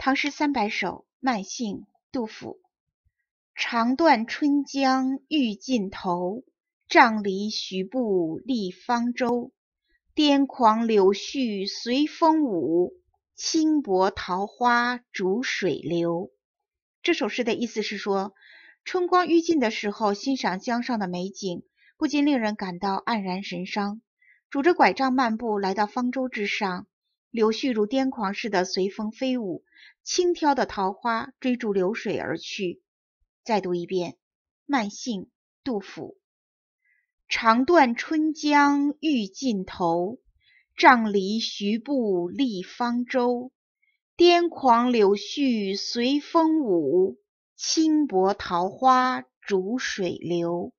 唐诗三百首·慢性，杜甫。长断春江欲尽头，杖藜徐步立方舟。颠狂柳絮随风舞，轻薄桃花逐水流。这首诗的意思是说，春光欲尽的时候，欣赏江上的美景，不禁令人感到黯然神伤。拄着拐杖漫步，来到方舟之上。柳絮如癫狂似的随风飞舞，轻佻的桃花追逐流水而去。再读一遍《慢性》杜甫：长断春江欲尽头，杖藜徐步立方舟。癫狂柳絮随风舞，轻薄桃花逐水流。